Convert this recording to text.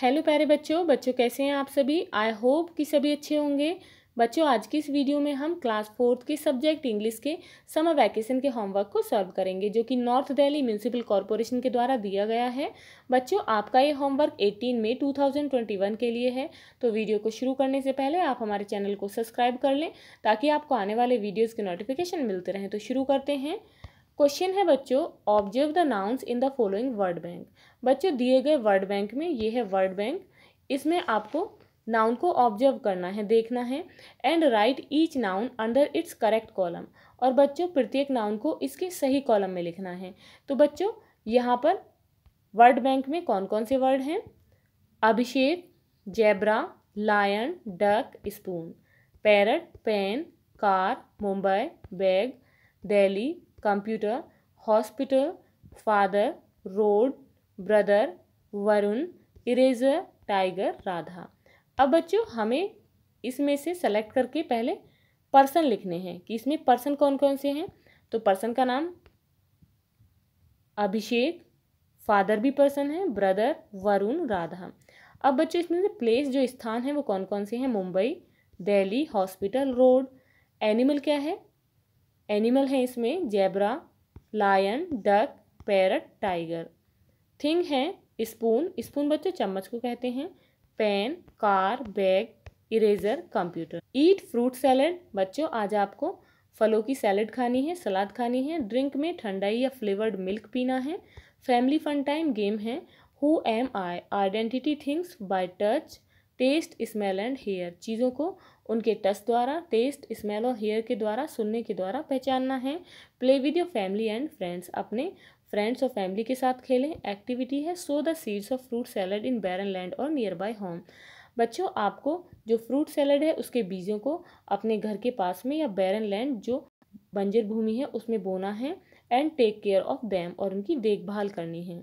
hello प्यारे बच्चों बच्चों कैसे हैं आप सभी आई होप कि सभी अच्छे होंगे बच्चों आज की इस वीडियो में हम क्लास फोर्थ के सब्जेक्ट इंग्लिश के समर वैकेशन के होमवर्क को सॉल्व करेंगे जो कि नॉर्थ दिल्ली म्यूनसिपल कॉरपोरेशन के द्वारा दिया गया है बच्चों आपका ये होमवर्क 18 मई 2021 के लिए है तो वीडियो को शुरू करने से पहले आप हमारे चैनल को सब्सक्राइब कर लें ताकि आपको आने वाले वीडियोज़ के नोटिफिकेशन मिलते रहें तो शुरू करते हैं क्वेश्चन है बच्चों observe the nouns in the following word bank बच्चों दिए गए वर्ड बैंक में ये है वर्ड बैंक इसमें आपको नाउन को ऑब्जर्व करना है देखना है and write each noun under its correct column और बच्चों प्रत्येक नाउन को इसके सही कॉलम में लिखना है तो बच्चों यहाँ पर वर्ड बैंक में कौन कौन से वर्ड हैं Abhishek zebra lion duck spoon parrot pen car Mumbai bag Delhi computer hospital father road brother Varun eraser tiger Radha अब बच्चों हमें इसमें से सेलेक्ट करके पहले पर्सन लिखने हैं कि इसमें पर्सन कौन कौन से हैं तो पर्सन का नाम अभिषेक फादर भी पर्सन है ब्रदर वरुण राधा अब बच्चों इसमें से प्लेस जो स्थान है वो कौन कौन से हैं Mumbai Delhi hospital road animal क्या है एनिमल हैं इसमें zebra lion duck parrot tiger thing है स्पून स्पून बच्चों चम्मच को कहते हैं pen car bag eraser computer eat fruit salad बच्चों आज आपको फलों की सैलड खानी है सलाद खानी है ड्रिंक में ठंडाई या फ्लेवर्ड मिल्क पीना है फैमिली फन टाइम गेम है who am I identity things by touch taste smell and hear चीज़ों को उनके टच द्वारा टेस्ट स्मेल और हेयर के द्वारा सुनने के द्वारा पहचानना है play with your family and friends अपने फ्रेंड्स और फैमिली के साथ खेलें एक्टिविटी है so the seeds of fruit salad in barren land और नियर बाय होम बच्चों आपको जो फ्रूट सैलड है उसके बीजों को अपने घर के पास में या बैरन लैंड जो बंजर भूमि है उसमें बोना है and take care of them और उनकी देखभाल करनी है